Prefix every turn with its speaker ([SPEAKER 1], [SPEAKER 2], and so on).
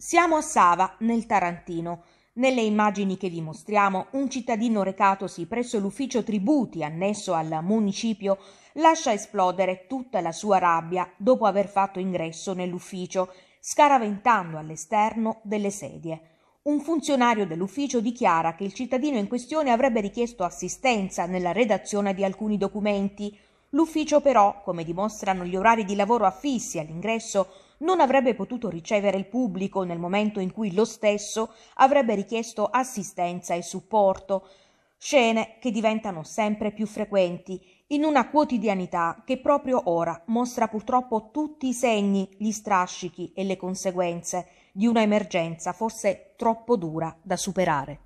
[SPEAKER 1] Siamo a Sava, nel Tarantino. Nelle immagini che vi mostriamo, un cittadino recatosi presso l'ufficio tributi annesso al municipio lascia esplodere tutta la sua rabbia dopo aver fatto ingresso nell'ufficio, scaraventando all'esterno delle sedie. Un funzionario dell'ufficio dichiara che il cittadino in questione avrebbe richiesto assistenza nella redazione di alcuni documenti. L'ufficio però, come dimostrano gli orari di lavoro affissi all'ingresso non avrebbe potuto ricevere il pubblico nel momento in cui lo stesso avrebbe richiesto assistenza e supporto, scene che diventano sempre più frequenti in una quotidianità che proprio ora mostra purtroppo tutti i segni, gli strascichi e le conseguenze di una emergenza forse troppo dura da superare.